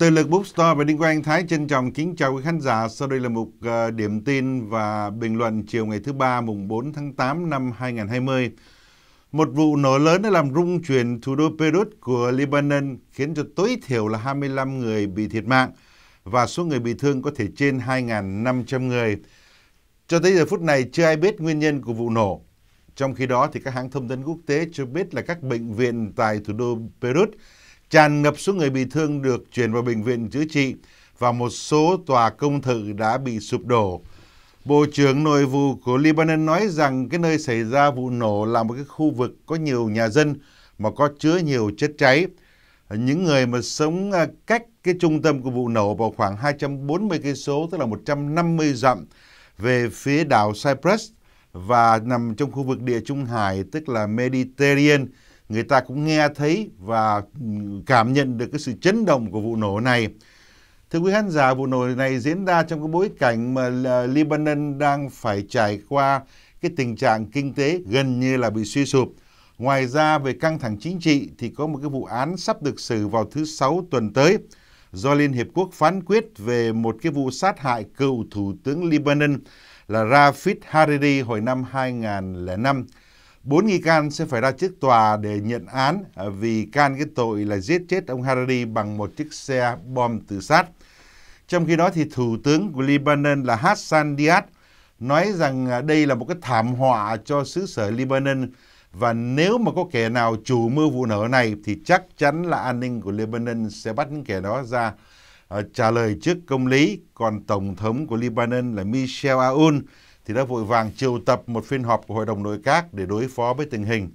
Từ lực Bookstore và Đinh Quang Thái trân trọng kính chào quý khán giả. Sau đây là một ờ, điểm tin và bình luận chiều ngày thứ ba mùng 4 tháng 8 năm 2020. Một vụ nổ lớn đã làm rung chuyển thủ đô Beirut của Lebanon khiến cho tối thiểu là 25 người bị thiệt mạng và số người bị thương có thể trên 2.500 người. Cho tới giờ phút này chưa ai biết nguyên nhân của vụ nổ. Trong khi đó thì các hãng thông tấn quốc tế cho biết là các bệnh viện tại thủ đô Beirut Tràn ngập số người bị thương được chuyển vào bệnh viện chữa trị và một số tòa công thự đã bị sụp đổ. Bộ trưởng Nội vụ của Lebanon nói rằng cái nơi xảy ra vụ nổ là một cái khu vực có nhiều nhà dân mà có chứa nhiều chất cháy. Những người mà sống à, cách cái trung tâm của vụ nổ vào khoảng 240 cây số tức là 150 dặm về phía đảo Cyprus và nằm trong khu vực địa Trung Hải tức là Mediterranean người ta cũng nghe thấy và cảm nhận được cái sự chấn động của vụ nổ này. Thưa quý khán giả, vụ nổ này diễn ra trong cái bối cảnh mà Lebanon đang phải trải qua cái tình trạng kinh tế gần như là bị suy sụp. Ngoài ra về căng thẳng chính trị thì có một cái vụ án sắp được xử vào thứ Sáu tuần tới do Liên Hiệp Quốc phán quyết về một cái vụ sát hại cựu Thủ tướng Lebanon là Rafid Hariri hồi năm 2005. Bốn nghi can sẽ phải ra trước tòa để nhận án vì can cái tội là giết chết ông Harari bằng một chiếc xe bom tự sát. Trong khi đó thì Thủ tướng của Lebanon là Hassan Diab nói rằng đây là một cái thảm họa cho xứ sở Lebanon và nếu mà có kẻ nào chủ mưu vụ nổ này thì chắc chắn là an ninh của Lebanon sẽ bắt những kẻ đó ra ờ, trả lời trước công lý. Còn Tổng thống của Lebanon là Michel Aoun thì đã vội vàng triệu tập một phiên họp của Hội đồng Nội các để đối phó với tình hình.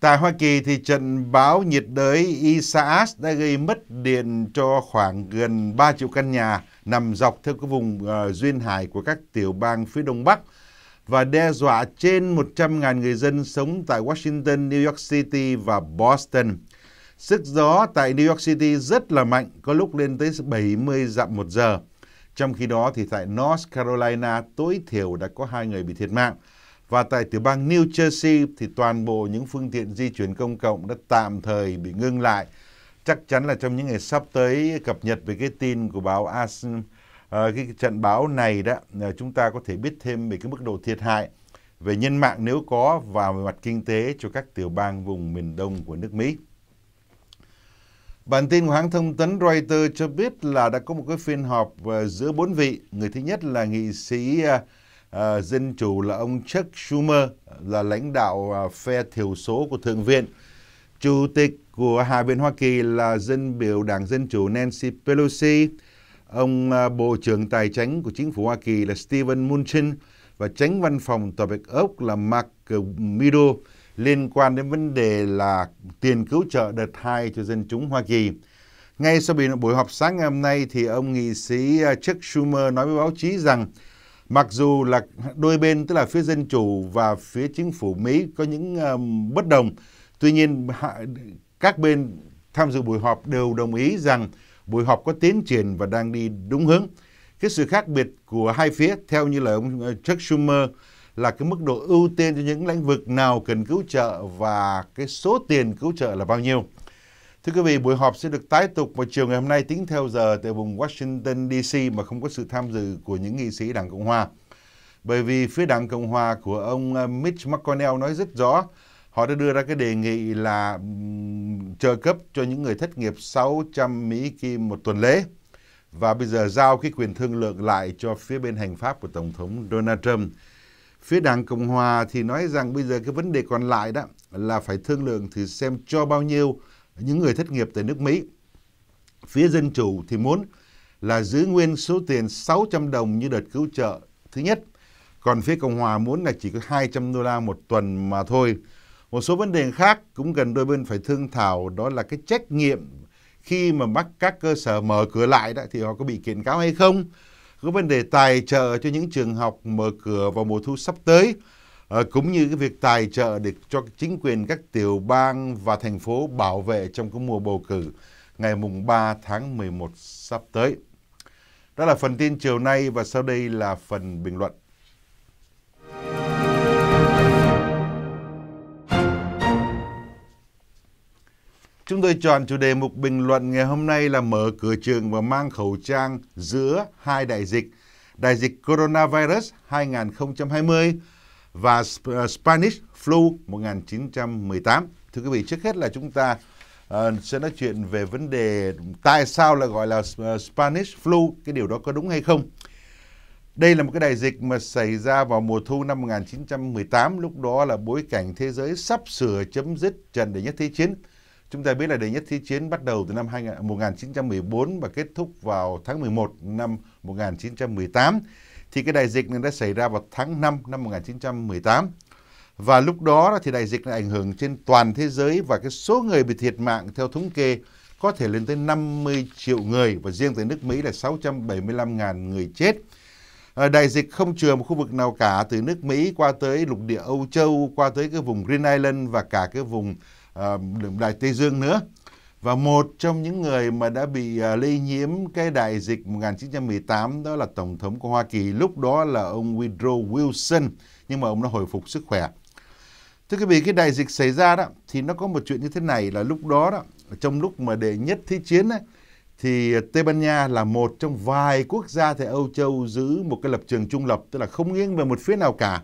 Tại Hoa Kỳ thì trận báo nhiệt đới Isaias đã gây mất điện cho khoảng gần 3 triệu căn nhà nằm dọc theo cái vùng uh, duyên hải của các tiểu bang phía đông bắc và đe dọa trên 100.000 người dân sống tại Washington, New York City và Boston. Sức gió tại New York City rất là mạnh, có lúc lên tới 70 dặm một giờ. Trong khi đó thì tại North Carolina tối thiểu đã có hai người bị thiệt mạng. Và tại tiểu bang New Jersey thì toàn bộ những phương tiện di chuyển công cộng đã tạm thời bị ngưng lại. Chắc chắn là trong những ngày sắp tới cập nhật về cái tin của báo As, ờ, cái trận báo này đó ờ, chúng ta có thể biết thêm về cái mức độ thiệt hại về nhân mạng nếu có và về mặt kinh tế cho các tiểu bang vùng miền đông của nước Mỹ. Bản tin của hãng thông tấn Reuters cho biết là đã có một cái phiên họp ờ, giữa bốn vị. Người thứ nhất là nghị sĩ uh, Dân Chủ là ông Chuck Schumer, là lãnh đạo uh, phe thiểu số của Thượng viện. Chủ tịch của Hạ viện Hoa Kỳ là dân biểu Đảng Dân Chủ Nancy Pelosi. Ông uh, Bộ trưởng Tài chính của Chính phủ Hoa Kỳ là Stephen Mnuchin và tránh văn phòng Tòa Bạch Ốc là Mark Meadow liên quan đến vấn đề là tiền cứu trợ đợt 2 cho dân chúng Hoa Kỳ. Ngay sau buổi họp sáng ngày hôm nay thì ông nghị sĩ à, Chuck Schumer nói với báo chí rằng mặc dù là đôi bên tức là phía dân chủ và phía chính phủ Mỹ có những um, bất đồng, tuy nhiên các bên tham dự buổi họp đều đồng ý rằng buổi họp có tiến triển và đang đi đúng hướng. Cái sự khác biệt của hai phía theo như lời ông ờ, Chuck Schumer là cái mức độ ưu tiên cho những lĩnh vực nào cần cứu trợ và cái số tiền cứu trợ là bao nhiêu. Thưa quý vị, buổi họp sẽ được tái tục vào chiều ngày hôm nay tính theo giờ tại vùng Washington DC mà không có sự tham dự của những nghị sĩ Đảng Cộng Hòa. Bởi vì phía Đảng Cộng Hòa của ông ờ, Mitch McConnell nói rất rõ, họ đã đưa ra cái đề nghị là trợ cấp cho những người thất nghiệp 600 Mỹ Kim một tuần lễ và bây giờ giao cái quyền thương lượng lại cho phía bên hành pháp của Tổng thống Donald Trump. Phía Đảng Cộng Hòa thì nói rằng bây giờ cái vấn đề còn lại đó là phải thương lượng thì xem cho bao nhiêu những người thất nghiệp tại nước Mỹ. Phía Dân Chủ thì muốn là giữ nguyên số tiền 600 đồng như đợt cứu trợ thứ nhất. Còn phía Cộng Hòa muốn là chỉ có 200 đô la một tuần mà thôi. Một số vấn đề khác cũng cần đôi bên phải thương thảo đó là cái trách nhiệm khi mà bắt các cơ sở mở cửa lại đó thì họ có bị kiện cáo hay không có vấn đề tài trợ cho những trường học mở cửa vào mùa thu sắp tới ờ, cũng như cái việc tài trợ để cho chính quyền các tiểu bang và thành phố bảo vệ trong cái mùa bầu cử ngày mùng 3 tháng 11 sắp tới. Đó là phần tin chiều nay và sau đây là phần bình luận. Chúng tôi chọn chủ đề mục bình luận ngày hôm nay là mở cửa trường và mang khẩu trang giữa hai đại dịch, đại dịch coronavirus 2020 và ờ, Spanish flu 1918. Thưa quý vị, trước hết là chúng ta uh, sẽ nói chuyện về vấn đề tại sao là gọi là ờ, Spanish flu, cái điều đó có đúng hay không. Đây là một cái đại dịch mà xảy ra vào mùa thu năm 1918, lúc đó là bối cảnh thế giới sắp sửa chấm dứt trần đệ nhất thế chiến Chúng ta biết là đệ nhất thế chiến bắt đầu từ năm 1914 và kết thúc vào tháng 11 năm 1918. Thì cái đại dịch này đã xảy ra vào tháng 5 năm 1918. Và lúc đó thì đại dịch đã ảnh hưởng trên toàn thế giới và cái số người bị thiệt mạng theo thống kê có thể lên tới 50 triệu người và riêng tại nước Mỹ là 675.000 người chết. Ờ, đại dịch không chừa một khu vực nào cả từ nước Mỹ qua tới lục địa Âu Châu, qua tới cái vùng Green Island và cả cái vùng à, đại Tây Dương nữa và một trong những người mà đã bị à, lây nhiễm cái đại dịch 1918 đó là tổng thống của Hoa Kỳ lúc đó là ông Woodrow Wilson nhưng mà ông đã hồi phục sức khỏe thưa quý vị cái đại dịch xảy ra đó thì nó có một chuyện như thế này là lúc đó đó trong lúc mà đệ nhất thế chiến ấy, thì Tây Ban Nha là một trong vài quốc gia tại Âu Châu giữ một cái lập trường trung lập tức là không nghiêng về một phía nào cả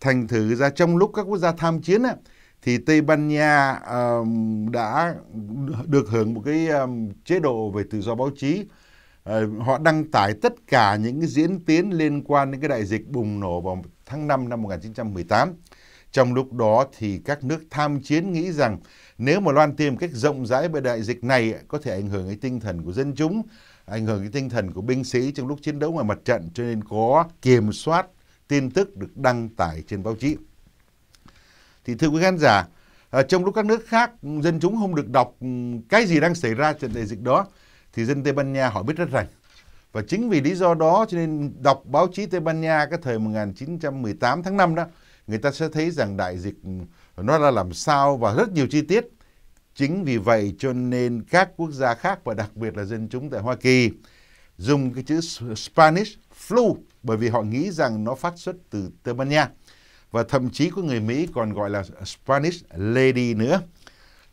thành thử ra trong lúc các quốc gia tham chiến ấy, thì Tây Ban Nha um, đã được hưởng một cái um, chế độ về tự do báo chí. Uh, họ đăng tải tất cả những cái diễn tiến liên quan đến cái đại dịch bùng nổ vào tháng 5 năm 1918. Trong lúc đó thì các nước tham chiến nghĩ rằng nếu mà loan tìm cách rộng rãi về đại dịch này có thể ảnh hưởng đến tinh thần của dân chúng, ảnh hưởng đến tinh thần của binh sĩ trong lúc chiến đấu ngoài mặt trận cho nên có kiểm soát tin tức được đăng tải trên báo chí. Thì thưa quý khán giả, à, trong lúc các nước khác ừ, dân chúng không được đọc ừ, cái gì đang xảy ra trận đại dịch đó, thì dân Tây Ban Nha họ biết rất rành. Và chính vì lý do đó cho nên đọc báo chí Tây Ban Nha cái thời 1918 tháng 5 đó, người ta sẽ thấy rằng đại dịch ừ, nó ra làm sao và rất nhiều chi tiết. Chính vì vậy cho nên các quốc gia khác và đặc biệt là dân chúng tại Hoa Kỳ dùng cái chữ Spanish flu bởi vì họ nghĩ rằng nó phát xuất từ Tây Ban Nha và thậm chí có người Mỹ còn gọi là Spanish Lady nữa.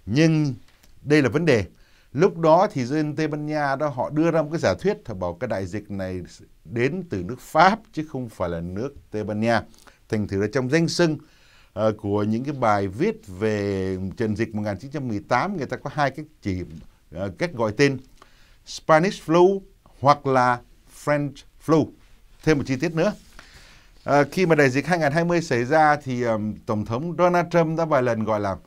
Nhưng đây là vấn đề. Lúc đó thì dân Tây Ban Nha đó họ đưa ra một cái giả thuyết thì bảo cái đại dịch này đến từ nước Pháp chứ không phải là nước Tây Ban Nha. Thành thử là trong danh sưng uh, ờ, của những cái bài viết về trận dịch 1918 người ta có hai cái chỉ uh, cách gọi tên Spanish flu hoặc là French flu. Thêm một chi tiết nữa À, khi mà đại dịch 2020 xảy ra thì um, Tổng thống Donald Trump đã vài lần gọi là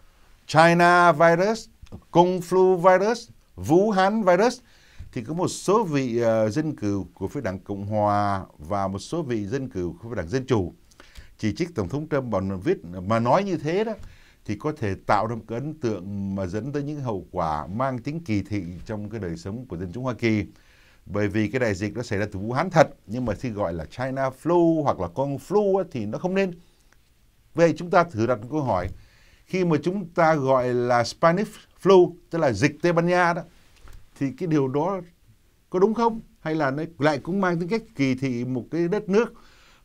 China virus, Kung flu virus, Vũ Hán virus. Thì có một số vị uh, dân cử của phía đảng Cộng Hòa và một số vị dân cử của phía đảng Dân Chủ chỉ trích Tổng thống Trump bằng viết mà nói như thế đó thì có thể tạo ra một cái ấn tượng mà dẫn tới những hậu quả mang tính kỳ thị trong cái đời sống của dân chúng Hoa Kỳ bởi vì cái đại dịch nó xảy ra từ Vũ Hán thật nhưng mà khi gọi là China flu hoặc là con flu thì nó không nên vậy chúng ta thử đặt một câu hỏi khi mà chúng ta gọi là Spanish flu tức là dịch Tây Ban Nha đó thì cái điều đó có đúng không hay là nó lại cũng mang tính cách kỳ thị một cái đất nước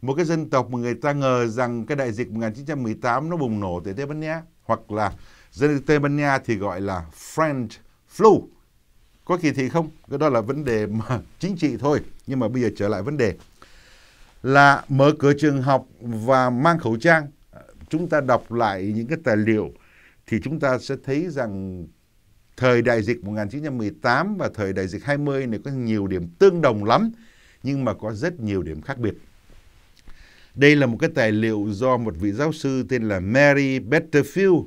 một cái dân tộc mà người ta ngờ rằng cái đại dịch 1918 nó bùng nổ tại Tây Ban Nha hoặc là dân Tây Ban Nha thì gọi là French flu có kỳ thị không? Cái đó là vấn đề mà chính trị thôi. Nhưng mà bây giờ trở lại vấn đề là mở cửa trường học và mang khẩu trang. Chúng ta đọc lại những cái tài liệu thì chúng ta sẽ thấy rằng thời đại dịch 1918 và thời đại dịch 20 này có nhiều điểm tương đồng lắm nhưng mà có rất nhiều điểm khác biệt. Đây là một cái tài liệu do một vị giáo sư tên là Mary Betterfield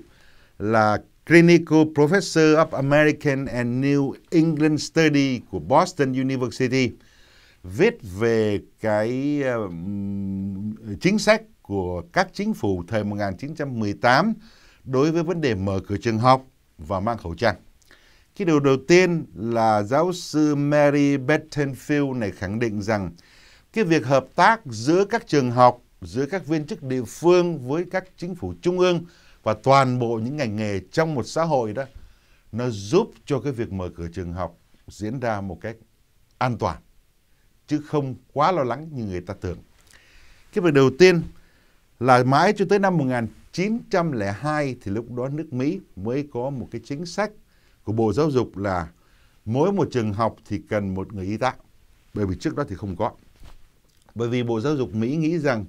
là Clinical Professor of American and New England Study của Boston University viết về cái uh, chính sách của các chính phủ thời 1918 đối với vấn đề mở cửa trường học và mang khẩu trang. Cái điều đầu tiên là giáo sư Mary Bettenfield này khẳng định rằng cái việc hợp tác giữa các trường học, giữa các viên chức địa phương với các chính phủ trung ương và toàn bộ những ngành nghề trong một xã hội đó nó giúp cho cái việc mở cửa trường học diễn ra một cách an toàn chứ không quá lo lắng như người ta tưởng. Cái việc đầu tiên là mãi cho tới năm 1902 thì lúc đó nước Mỹ mới có một cái chính sách của Bộ Giáo dục là mỗi một trường học thì cần một người y tá bởi vì trước đó thì không có. Bởi vì Bộ Giáo dục Mỹ nghĩ rằng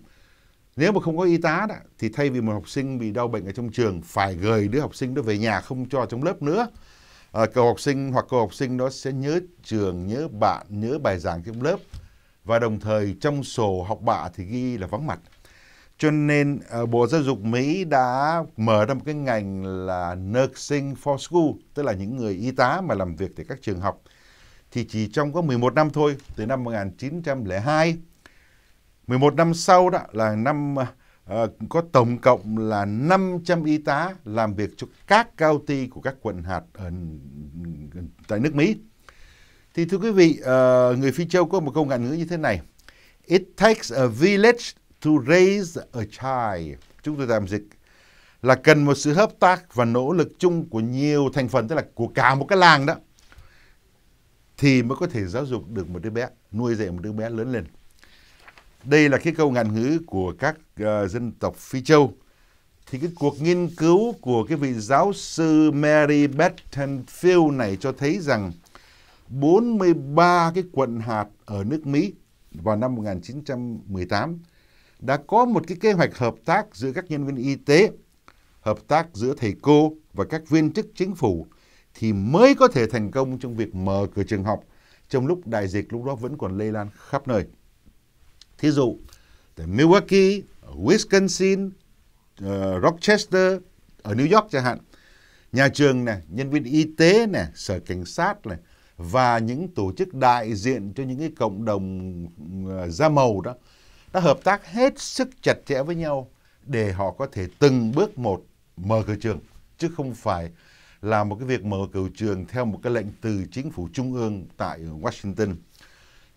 nếu mà không có y tá đó, thì thay vì một học sinh bị đau bệnh ở trong trường phải gửi đứa học sinh đó về nhà không cho trong lớp nữa. À, cậu học sinh hoặc cô học sinh đó sẽ nhớ trường, nhớ bạn, nhớ bài giảng trong lớp và đồng thời trong sổ học bạ thì ghi là vắng mặt. Cho nên ờ, Bộ Giáo dục Mỹ đã mở ra một cái ngành là Nursing for School, tức là những người y tá mà làm việc tại các trường học. Thì chỉ trong có 11 năm thôi, từ năm 1902 11 năm sau đó là năm uh, có tổng cộng là 500 y tá làm việc cho các cao county của các quận hạt ở, ừ, tại nước Mỹ. Thì thưa quý vị, uh, người Phi Châu có một câu ngạn ngữ như thế này. It takes a village to raise a child. Chúng tôi tạm dịch là cần một sự hợp tác và nỗ lực chung của nhiều thành phần, tức là của cả một cái làng đó, thì mới có thể giáo dục được một đứa bé, nuôi dạy một đứa bé lớn lên. Đây là cái câu ngạn ngữ của các uh, dân tộc Phi Châu. Thì cái cuộc nghiên cứu của cái vị giáo sư Mary Bettenfield này cho thấy rằng 43 cái quận hạt ở nước Mỹ vào năm 1918 đã có một cái kế hoạch hợp tác giữa các nhân viên y tế, hợp tác giữa thầy cô và các viên chức chính phủ thì mới có thể thành công trong việc mở cửa trường học trong lúc đại dịch lúc đó vẫn còn lây lan khắp nơi. Thí dụ, tại Milwaukee, Wisconsin, uh, Rochester ở New York chẳng hạn. Nhà trường này, nhân viên y tế này, sở cảnh sát này và những tổ chức đại diện cho những cái cộng đồng ờ, da màu đó đã hợp tác hết sức chặt chẽ với nhau để họ có thể từng bước một mở cửa trường chứ không phải là một cái việc mở cửa trường theo một cái lệnh từ chính phủ trung ương tại Washington.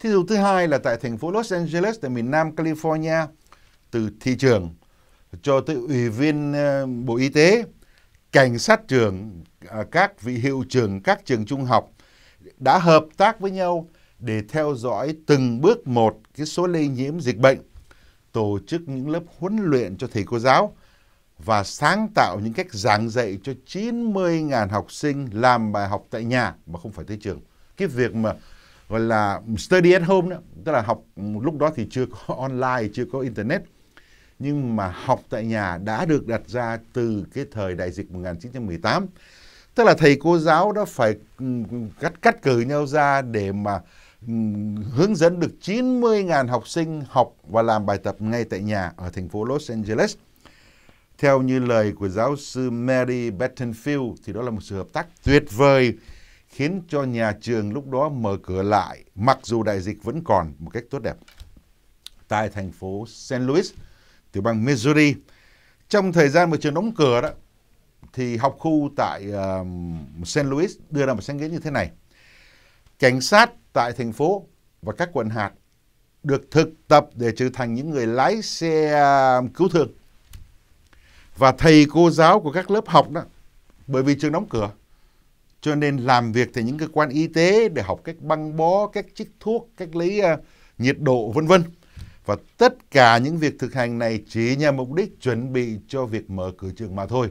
Thí dụ thứ hai là tại thành phố Los Angeles tại miền Nam California, từ thị trường cho tới ủy viên ờ, Bộ Y tế, cảnh sát trường à, các vị hiệu trưởng các trường trung học đã hợp tác với nhau để theo dõi từng bước một cái số lây nhiễm dịch bệnh, tổ chức những lớp huấn luyện cho thầy cô giáo và sáng tạo những cách giảng dạy cho 90.000 học sinh làm bài học tại nhà mà không phải tới trường. Cái việc mà gọi là study at home đó tức là học lúc đó thì chưa có online chưa có internet nhưng mà học tại nhà đã được đặt ra từ cái thời đại dịch 1918 tức là thầy cô giáo đã phải ừ, cắt cắt cử nhau ra để mà ừ, hướng dẫn được 90.000 học sinh học và làm bài tập ngay tại nhà ở thành phố Los Angeles. Theo như lời của giáo sư Mary Bettenfield thì đó là một sự hợp tác tuyệt vời khiến cho nhà trường lúc đó mở cửa lại mặc dù đại dịch vẫn còn một cách tốt đẹp. Tại thành phố St. Louis, tiểu bang Missouri, trong thời gian mà trường đóng cửa đó, thì học khu tại uh, St. Louis đưa ra một sáng kiến như thế này. Cảnh sát tại thành phố và các quận hạt được thực tập để trở thành những người lái xe cứu thương. Và thầy cô giáo của các lớp học đó, bởi vì trường đóng cửa, cho nên làm việc thì những cơ quan y tế để học cách băng bó cách chích thuốc cách lấy uh, nhiệt độ vân vân và tất cả những việc thực hành này chỉ nhằm mục đích chuẩn bị cho việc mở cửa trường mà thôi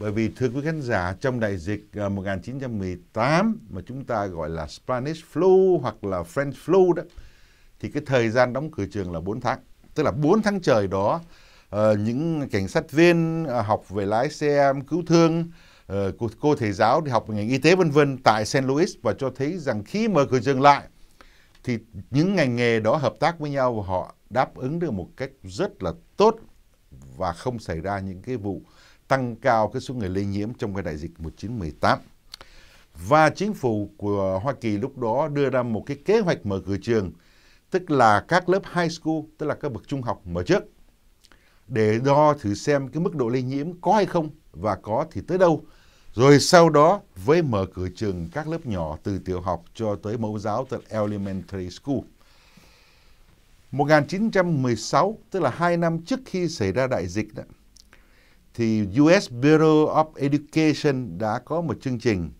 bởi vì thưa quý khán giả trong đại dịch uh, à, 1918 mà chúng ta gọi là Spanish flu hoặc là French flu đó thì cái thời gian đóng cửa trường là 4 tháng tức là 4 tháng trời đó uh, những cảnh sát viên uh, học về lái xe cứu thương Ờ, cô, cô thầy giáo đi học ngành y tế vân vân tại St. Louis và cho thấy rằng khi mở cửa trường lại thì những ngành nghề đó hợp tác với nhau và họ đáp ứng được một cách rất là tốt và không xảy ra những cái vụ tăng cao cái số người lây nhiễm trong cái đại dịch 1918. Và chính phủ của Hoa Kỳ lúc đó đưa ra một cái kế hoạch mở cửa trường, tức là các lớp high school, tức là các bậc trung học mở trước để đo thử xem cái mức độ lây nhiễm có hay không và có thì tới đâu rồi sau đó với mở cửa trường các lớp nhỏ từ tiểu học cho tới mẫu giáo tận elementary school. 1916 tức là 2 năm trước khi xảy ra đại dịch đó, thì US Bureau of Education đã có một chương trình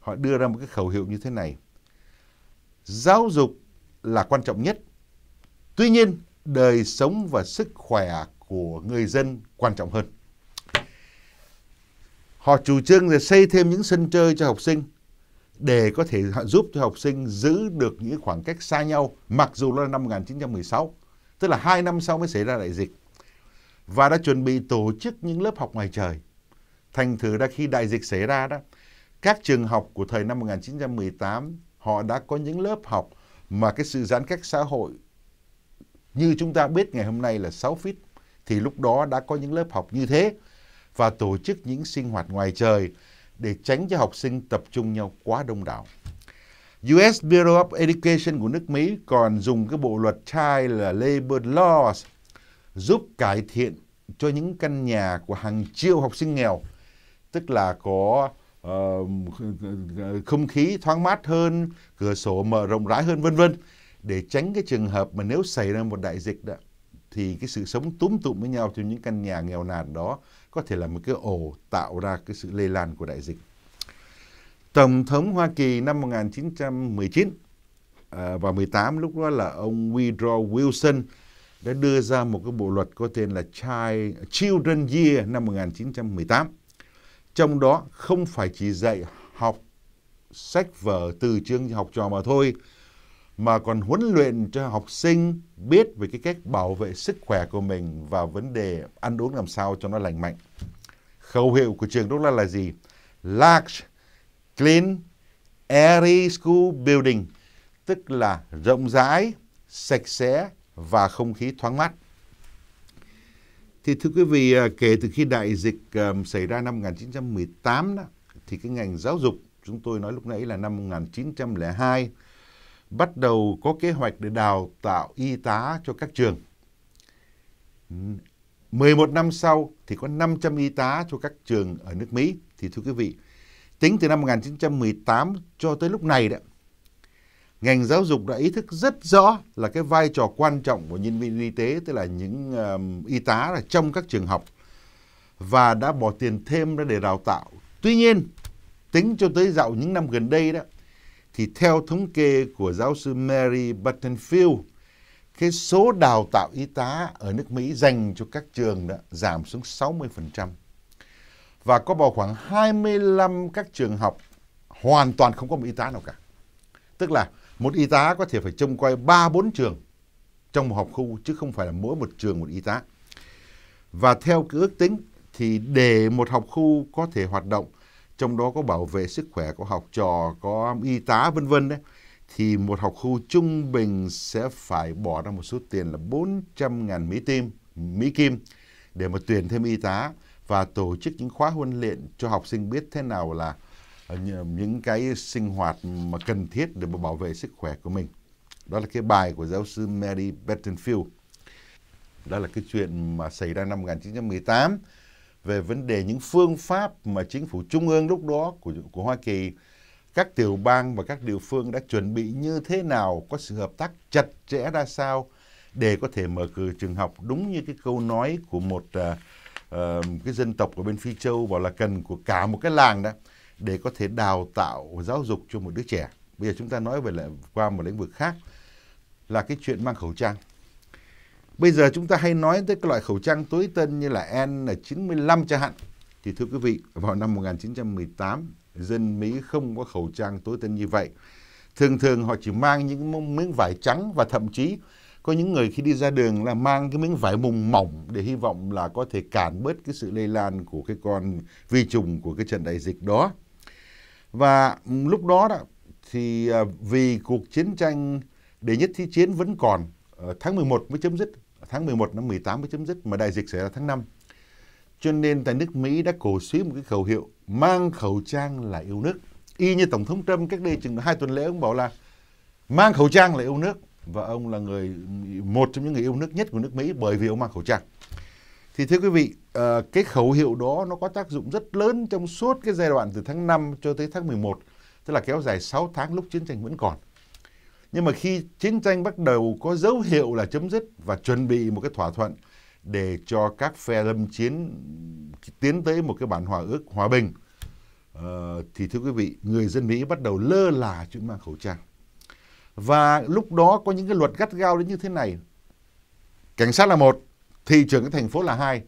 họ đưa ra một cái khẩu hiệu như thế này. Giáo dục là quan trọng nhất. Tuy nhiên, đời sống và sức khỏe của người dân quan trọng hơn. Họ chủ trương là xây thêm những sân chơi cho học sinh để có thể giúp cho học sinh giữ được những khoảng cách xa nhau mặc dù là năm 1916, tức là hai năm sau mới xảy ra đại dịch. Và đã chuẩn bị tổ chức những lớp học ngoài trời. Thành thử ra khi đại dịch xảy ra đó, các trường học của thời năm 1918 họ đã có những lớp học mà cái sự giãn cách xã hội như chúng ta biết ngày hôm nay là 6 feet thì lúc đó đã có những lớp học như thế và tổ chức những sinh hoạt ngoài trời để tránh cho học sinh tập trung nhau quá đông đảo. US Bureau of Education của nước Mỹ còn dùng cái bộ luật trai là Labor Laws giúp cải thiện cho những căn nhà của hàng triệu học sinh nghèo, tức là có uh, không khí thoáng mát hơn, cửa sổ mở rộng rãi hơn vân vân để tránh cái trường hợp mà nếu xảy ra một đại dịch đó thì cái sự sống túm tụm với nhau trong những căn nhà nghèo nàn đó có thể là một cái ổ tạo ra cái sự lây lan của đại dịch. Tổng thống Hoa Kỳ năm 1919 và 18 lúc đó là ông Woodrow Wilson đã đưa ra một cái bộ luật có tên là Child, Children Year năm 1918. Trong đó không phải chỉ dạy học sách vở từ trường học trò mà thôi mà còn huấn luyện cho học sinh biết về cái cách bảo vệ sức khỏe của mình và vấn đề ăn uống làm sao cho nó lành mạnh. Khẩu hiệu của trường đó Lan là gì? Large, clean, airy school building, tức là rộng rãi, sạch sẽ và không khí thoáng mát. Thì thưa quý vị, à, kể từ khi đại dịch xảy ra năm 1918 đó, thì cái ngành giáo dục chúng tôi nói lúc nãy là năm 1902 bắt đầu có kế hoạch để đào tạo y tá cho các trường. 11 năm sau thì có 500 y tá cho các trường ở nước Mỹ. Thì thưa quý vị, tính từ năm 1918 cho tới lúc này đó, ngành giáo dục đã ý thức rất rõ là cái vai trò quan trọng của nhân viên y tế, tức là những um, y tá là trong các trường học và đã bỏ tiền thêm ra để đào tạo. Tuy nhiên, tính cho tới dạo những năm gần đây đó, thì theo thống kê của giáo sư Mary Buttonfield, cái số đào tạo y tá ở nước Mỹ dành cho các trường đã giảm xuống 60%. Và có vào khoảng 25 các trường học hoàn toàn không có một y tá nào cả. Tức là một y tá có thể phải trông coi 3-4 trường trong một học khu chứ không phải là mỗi một trường một y tá. Và theo cái ước tính thì để một học khu có thể hoạt động trong đó có bảo vệ sức khỏe, của học trò, có y tá vân vân đấy, thì một học khu trung bình sẽ phải bỏ ra một số tiền là 400 ngàn Mỹ tim, Mỹ Kim để mà tuyển thêm y tá và tổ chức những khóa huấn luyện cho học sinh biết thế nào là ờ, những cái sinh hoạt mà cần thiết để mà bảo vệ sức khỏe của mình. Đó là cái bài của giáo sư Mary Bettenfield. Đó là cái chuyện mà xảy ra năm 1918 về vấn đề những phương pháp mà chính phủ trung ương lúc đó của, của Hoa Kỳ, các tiểu bang và các địa phương đã chuẩn bị như thế nào, có sự hợp tác chặt chẽ ra sao để có thể mở cửa trường học đúng như cái câu nói của một uh, cái dân tộc ở bên Phi Châu bảo là cần của cả một cái làng đó để có thể đào tạo giáo dục cho một đứa trẻ. Bây giờ chúng ta nói về lại qua một lĩnh vực khác là cái chuyện mang khẩu trang. Bây giờ chúng ta hay nói tới các loại khẩu trang tối tân như là N95 chẳng hạn. Thì thưa quý vị, vào năm 1918, dân Mỹ không có khẩu trang tối tân như vậy. Thường thường họ chỉ mang những miếng vải trắng và thậm chí có những người khi đi ra đường là mang cái miếng vải mùng mỏng để hy vọng là có thể cản bớt cái sự lây lan của cái con vi trùng của cái trận đại dịch đó. Và ừ, lúc đó, đó thì à, vì cuộc chiến tranh đệ nhất thế chiến vẫn còn ờ, tháng 11 mới chấm dứt tháng 11 năm 18 mới chấm dứt mà đại dịch xảy ra tháng 5. Cho nên tại nước Mỹ đã cổ suý một cái khẩu hiệu mang khẩu trang là yêu nước. Y như Tổng thống Trump cách đây chừng hai tuần lễ ông bảo là mang khẩu trang là yêu nước và ông là người một trong những người yêu nước nhất của nước Mỹ bởi vì ông mang khẩu trang. Thì thưa quý vị, ờ, cái khẩu hiệu đó nó có tác dụng rất lớn trong suốt cái giai đoạn từ tháng 5 cho tới tháng 11, tức là kéo dài 6 tháng lúc chiến tranh vẫn còn. Nhưng mà khi chiến tranh bắt đầu có dấu hiệu là chấm dứt và chuẩn bị một cái thỏa thuận để cho các phe lâm chiến tiến tới một cái bản hòa ước hòa bình ờ, thì thưa quý vị người dân Mỹ bắt đầu lơ là chuyện mang khẩu trang và lúc đó có những cái luật gắt gao đến như thế này cảnh sát là một thị trường cái thành phố là hai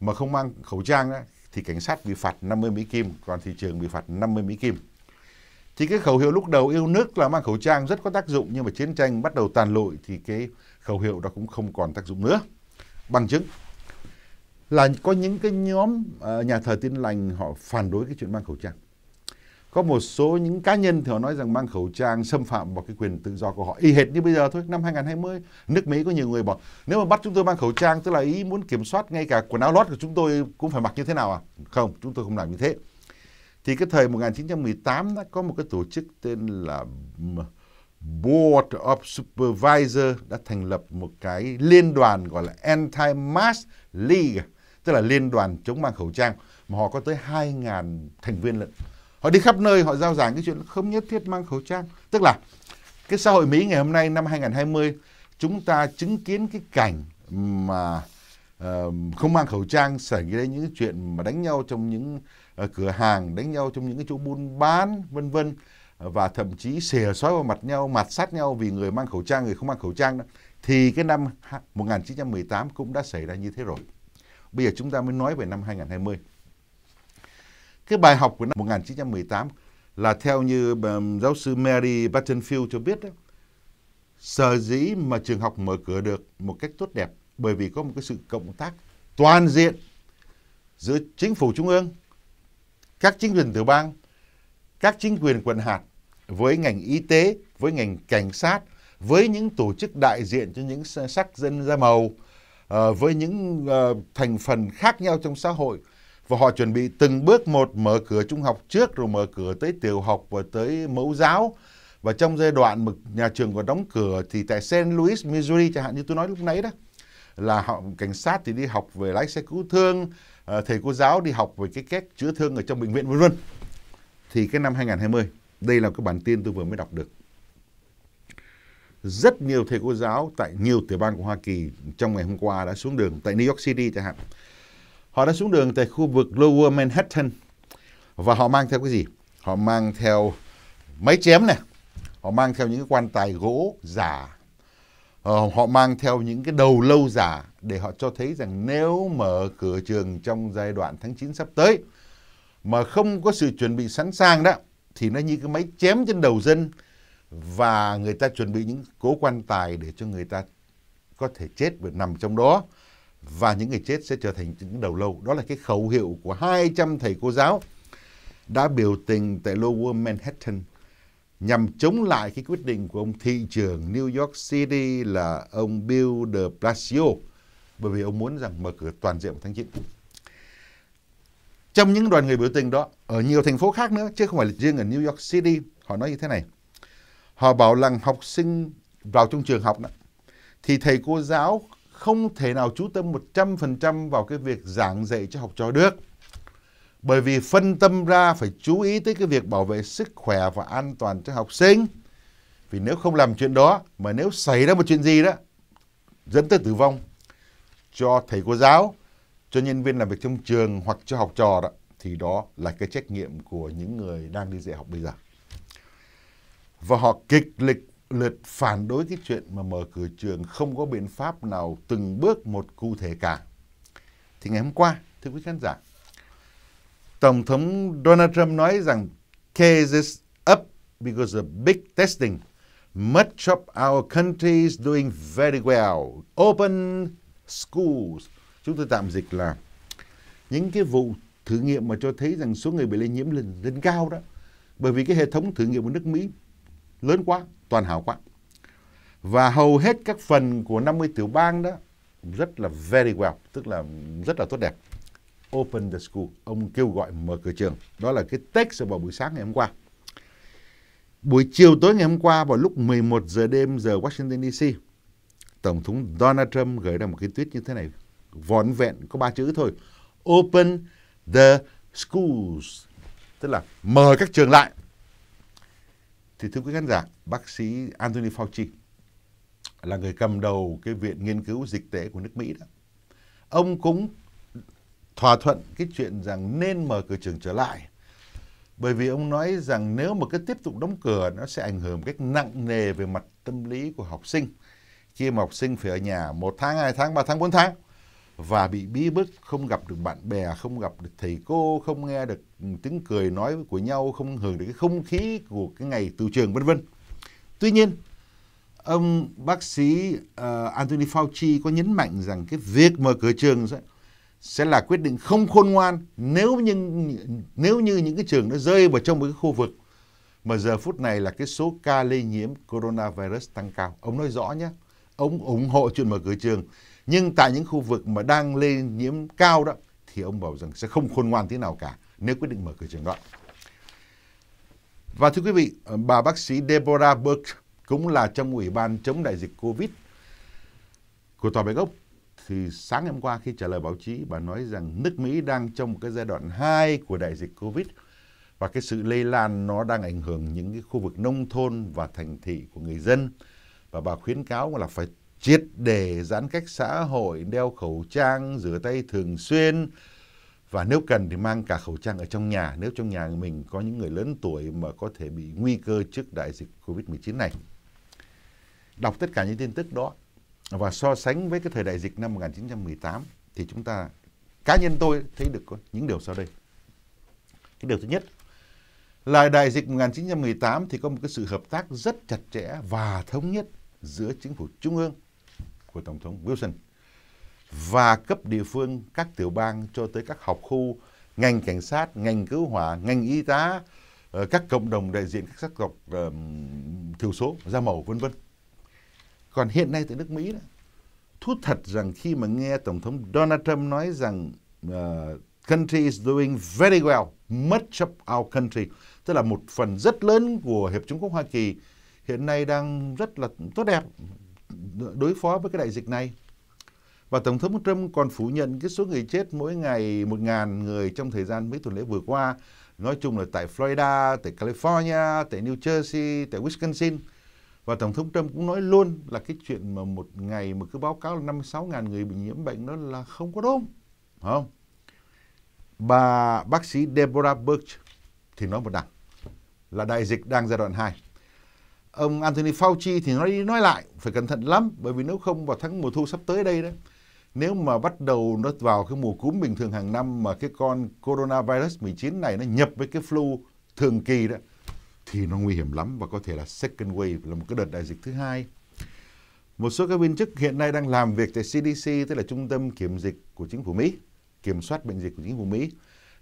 mà không mang khẩu trang đó, thì cảnh sát bị phạt 50 Mỹ Kim còn thị trường bị phạt 50 Mỹ Kim thì cái khẩu hiệu lúc đầu yêu nước là mang khẩu trang rất có tác dụng nhưng mà chiến tranh bắt đầu tàn lụi thì cái khẩu hiệu đó cũng không còn tác dụng nữa bằng chứng là có những cái nhóm ờ, nhà thờ tin lành họ phản đối cái chuyện mang khẩu trang có một số những cá nhân thì họ nói rằng mang khẩu trang xâm phạm vào cái quyền tự do của họ y hệt như bây giờ thôi năm 2020 nước Mỹ có nhiều người bảo nếu mà bắt chúng tôi mang khẩu trang tức là ý muốn kiểm soát ngay cả quần áo lót của chúng tôi cũng phải mặc như thế nào à không chúng tôi không làm như thế thì cái thời 1918 đã có một cái tổ chức tên là Board of Supervisors đã thành lập một cái liên đoàn gọi là Anti-Mask League, tức là liên đoàn chống mang khẩu trang mà họ có tới 2.000 thành viên lận. Họ đi khắp nơi họ giao giảng cái chuyện không nhất thiết mang khẩu trang. Tức là cái xã hội Mỹ ngày hôm nay năm 2020 chúng ta chứng kiến cái cảnh mà không mang khẩu trang xảy ra những chuyện mà đánh nhau trong những uh, cửa hàng đánh nhau trong những cái chỗ buôn bán vân vân uh, và thậm chí xề xói vào mặt nhau mặt sát nhau vì người mang khẩu trang người không mang khẩu trang đó. thì cái năm 1918 cũng đã xảy ra như thế rồi bây giờ chúng ta mới nói về năm 2020 cái bài học của năm 1918 là theo như um, giáo sư Mary Buttonfield cho biết đó, sở dĩ mà trường học mở cửa được một cách tốt đẹp bởi vì có một cái sự cộng tác toàn diện giữa chính phủ trung ương, các chính quyền tiểu bang, các chính quyền quận hạt với ngành y tế, với ngành cảnh sát, với những tổ chức đại diện cho những sắc dân da màu, ờ, với những ờ, thành phần khác nhau trong xã hội và họ chuẩn bị từng bước một mở cửa trung học trước rồi mở cửa tới tiểu học và tới mẫu giáo và trong giai đoạn mà nhà trường còn đóng cửa thì tại St. Louis, Missouri chẳng hạn như tôi nói lúc nãy đó là họ cảnh sát thì đi học về lái xe cứu thương ờ, thầy cô giáo đi học về cái cách chữa thương ở trong bệnh viện vân vân thì cái năm 2020 đây là cái bản tin tôi vừa mới đọc được rất nhiều thầy cô giáo tại nhiều tiểu bang của Hoa Kỳ trong ngày hôm qua đã xuống đường tại New York City chẳng hạn họ đã xuống đường tại khu vực Lower Manhattan và họ mang theo cái gì họ mang theo máy chém này họ mang theo những cái quan tài gỗ giả uh, họ mang theo những cái đầu lâu giả để họ cho thấy rằng nếu mở cửa trường trong giai đoạn tháng 9 sắp tới mà không có sự chuẩn bị sẵn sàng đó thì nó như cái máy chém trên đầu dân và người ta chuẩn bị những cố quan tài để cho người ta có thể chết và nằm trong đó và những người chết sẽ trở thành những đầu lâu. Đó là cái khẩu hiệu của 200 thầy cô giáo đã biểu tình tại lower Manhattan nhằm chống lại cái quyết định của ông thị trưởng New York City là ông Bill de Blasio bởi vì ông muốn rằng mở cửa toàn diện vào tháng 9. Trong những đoàn người biểu tình đó, ở nhiều thành phố khác nữa, chứ không phải là riêng ở New York City, họ nói như thế này. Họ bảo rằng học sinh vào trong trường học đó, thì thầy cô giáo không thể nào chú tâm 100% vào cái việc giảng dạy cho học trò được bởi vì phân tâm ra phải chú ý tới cái việc bảo vệ sức khỏe và an toàn cho học sinh. Vì nếu không làm chuyện đó mà nếu xảy ra một chuyện gì đó dẫn tới tử vong cho thầy cô giáo, cho nhân viên làm việc trong trường hoặc cho học trò đó thì đó là cái trách nhiệm của những người đang đi dạy học bây giờ. Và họ kịch lịch lượt phản đối cái chuyện mà mở cửa trường không có biện pháp nào từng bước một cụ thể cả. Thì ngày hôm qua, thưa quý khán giả, Tổng thống Donald Trump nói rằng cases up because of big testing. Much of our country is doing very well. Open schools. Chúng tôi tạm dịch là những cái vụ thử nghiệm mà cho thấy rằng số người bị lây nhiễm lên lên cao đó bởi vì cái hệ thống thử nghiệm của nước Mỹ lớn quá, toàn hảo quá. Và hầu hết các phần của 50 tiểu bang đó rất là very well, tức là rất là tốt đẹp. Open the School. Ông kêu gọi mở cửa trường. Đó là cái text vào buổi sáng ngày hôm qua. Buổi chiều tối ngày hôm qua vào lúc 11 giờ đêm giờ Washington DC, Tổng thống Donald Trump gửi ra một cái tweet như thế này, vòn vẹn có ba chữ thôi. Open the schools, tức là mở các trường lại. Thì thưa quý khán giả, bác sĩ Anthony Fauci là người cầm đầu cái viện nghiên cứu dịch tễ của nước Mỹ đó. Ông cũng thỏa thuận cái chuyện rằng nên mở cửa trường trở lại. Bởi vì ông nói rằng nếu mà cứ tiếp tục đóng cửa nó sẽ ảnh hưởng một cách nặng nề về mặt tâm lý của học sinh. Khi mà học sinh phải ở nhà một tháng, hai tháng, ba tháng, bốn tháng và bị bí bức, không gặp được bạn bè, không gặp được thầy cô, không nghe được tiếng cười nói của nhau, không hưởng được cái không khí của cái ngày từ trường vân vân. Tuy nhiên, ông bác sĩ uh, Anthony Fauci có nhấn mạnh rằng cái việc mở cửa trường sẽ sẽ là quyết định không khôn ngoan nếu như nếu như những cái trường nó rơi vào trong một cái khu vực mà giờ phút này là cái số ca lây nhiễm coronavirus tăng cao. Ông nói rõ nhé. Ông ủng hộ chuyện mở cửa trường, nhưng tại những khu vực mà đang lây nhiễm cao đó thì ông bảo rằng sẽ không khôn ngoan thế nào cả nếu quyết định mở cửa trường đó. Và thưa quý vị, ờ, bà bác sĩ Deborah Burke cũng là trong ủy ban chống đại dịch Covid của Tòa Bạch Ốc thì sáng hôm qua khi trả lời báo chí bà nói rằng nước Mỹ đang trong một cái giai đoạn 2 của đại dịch Covid và cái sự lây lan nó đang ảnh hưởng những cái khu vực nông thôn và thành thị của người dân và bà khuyến cáo là phải triệt để giãn cách xã hội, đeo khẩu trang, rửa tay thường xuyên và nếu cần thì mang cả khẩu trang ở trong nhà nếu trong nhà mình có những người lớn tuổi mà có thể bị nguy cơ trước đại dịch Covid-19 này. Đọc tất cả những tin tức đó và so sánh với cái thời đại dịch năm 1918 thì chúng ta cá nhân tôi thấy được có những điều sau đây. Cái điều thứ nhất là đại dịch 1918 thì có một cái sự hợp tác rất chặt chẽ và thống nhất giữa chính phủ trung ương của Tổng thống Wilson và cấp địa phương các tiểu bang cho tới các học khu, ngành cảnh sát, ngành cứu hỏa, ngành y tá, ờ, các cộng đồng đại diện các sắc tộc uh, thiểu số, da màu vân vân. Còn hiện nay tại nước Mỹ đó, thú thật rằng khi mà nghe Tổng thống Donald Trump nói rằng uh, country is doing very well, much of our country, tức là một phần rất lớn của Hiệp Trung Quốc Hoa Kỳ hiện nay đang rất là tốt đẹp đối phó với cái đại dịch này. Và Tổng thống Trump còn phủ nhận cái số người chết mỗi ngày 1.000 người trong thời gian mấy tuần lễ vừa qua. Nói chung là tại Florida, tại California, tại New Jersey, tại Wisconsin. Và Tổng thống Trump cũng nói luôn là cái chuyện mà một ngày mà cứ báo cáo là 56.000 người bị nhiễm bệnh đó là không có đúng. Không? Bà bác sĩ Deborah Birch thì nói một đằng là đại dịch đang giai đoạn 2. Ông Anthony Fauci thì nói đi nói lại phải cẩn thận lắm bởi vì nếu không vào tháng mùa thu sắp tới đây đấy nếu mà bắt đầu nó vào cái mùa cúm bình thường hàng năm mà cái con coronavirus 19 này nó nhập với cái flu thường kỳ đó thì nó nguy hiểm lắm và có thể là second wave là một cái đợt đại dịch thứ hai. Một số các viên chức hiện nay đang làm việc tại CDC tức là Trung tâm Kiểm dịch của Chính phủ Mỹ, kiểm soát bệnh dịch của Chính phủ Mỹ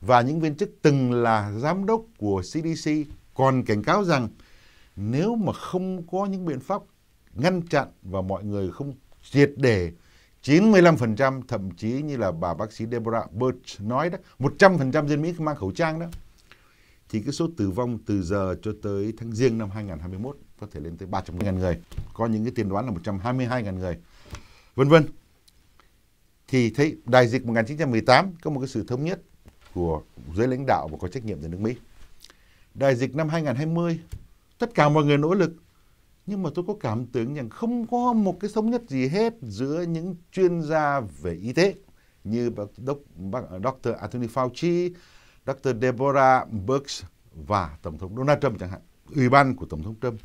và những viên chức từng là giám đốc của CDC còn cảnh cáo rằng nếu mà không có những biện pháp ngăn chặn và mọi người không triệt để 95% thậm chí như là bà bác sĩ Deborah Birch nói đó, 100% dân Mỹ mang khẩu trang đó thì cái số tử vong từ giờ cho tới tháng riêng năm 2021 có thể lên tới 300.000 người, có những cái tiền đoán là 122.000 người, vân vân. Thì thấy đại dịch 1918 có một cái sự thống nhất của giới lãnh đạo và có trách nhiệm từ nước Mỹ. Đại dịch năm 2020, tất cả mọi người nỗ lực nhưng mà tôi có cảm tưởng rằng không có một cái thống nhất gì hết giữa những chuyên gia về y tế như bác, đốc, bác Dr. Anthony Fauci, Dr. Deborah Birx và Tổng thống Donald Trump chẳng hạn, ủy ban của Tổng thống Trump.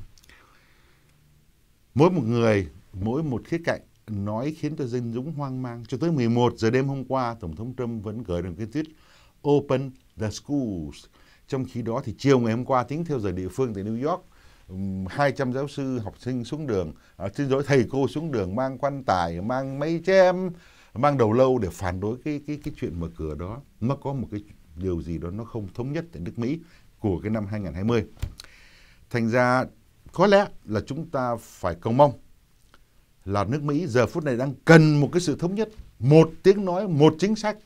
Mỗi một người, mỗi một khía cạnh nói khiến cho dân dũng hoang mang. Cho tới 11 giờ đêm hôm qua, Tổng thống Trump vẫn gửi được cái tweet Open the schools. Trong khi đó thì chiều ngày hôm qua tính theo giờ địa phương tại New York, 200 giáo sư học sinh xuống đường, à, xin lỗi thầy cô xuống đường mang quan tài, mang mấy chém, mang đầu lâu để phản đối cái cái cái chuyện mở cửa đó. Nó có một cái điều gì đó nó không thống nhất tại nước Mỹ của cái năm 2020. Thành ra có lẽ là chúng ta phải cầu mong là nước Mỹ giờ phút này đang cần một cái sự thống nhất, một tiếng nói, một chính sách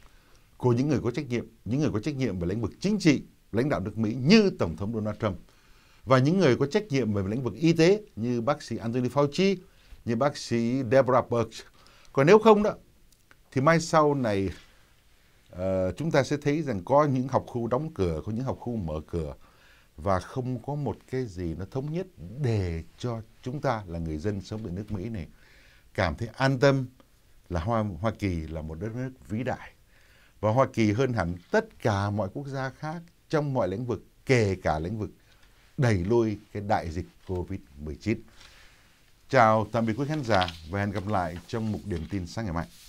của những người có trách nhiệm, những người có trách nhiệm về lĩnh vực chính trị, lãnh đạo nước Mỹ như Tổng thống Donald Trump và những người có trách nhiệm về lĩnh vực y tế như bác sĩ Anthony Fauci, như bác sĩ Deborah Birx. Còn nếu không đó, thì mai sau này Ờ, chúng ta sẽ thấy rằng có những học khu đóng cửa, có những học khu mở cửa và không có một cái gì nó thống nhất để cho chúng ta là người dân sống ở nước Mỹ này cảm thấy an tâm là Hoa, Hoa Kỳ là một đất nước vĩ đại và Hoa Kỳ hơn hẳn tất cả mọi quốc gia khác trong mọi lĩnh vực kể cả lĩnh vực đẩy lùi cái đại dịch Covid-19. Chào tạm biệt quý khán giả và hẹn gặp lại trong mục điểm tin sáng ngày mai.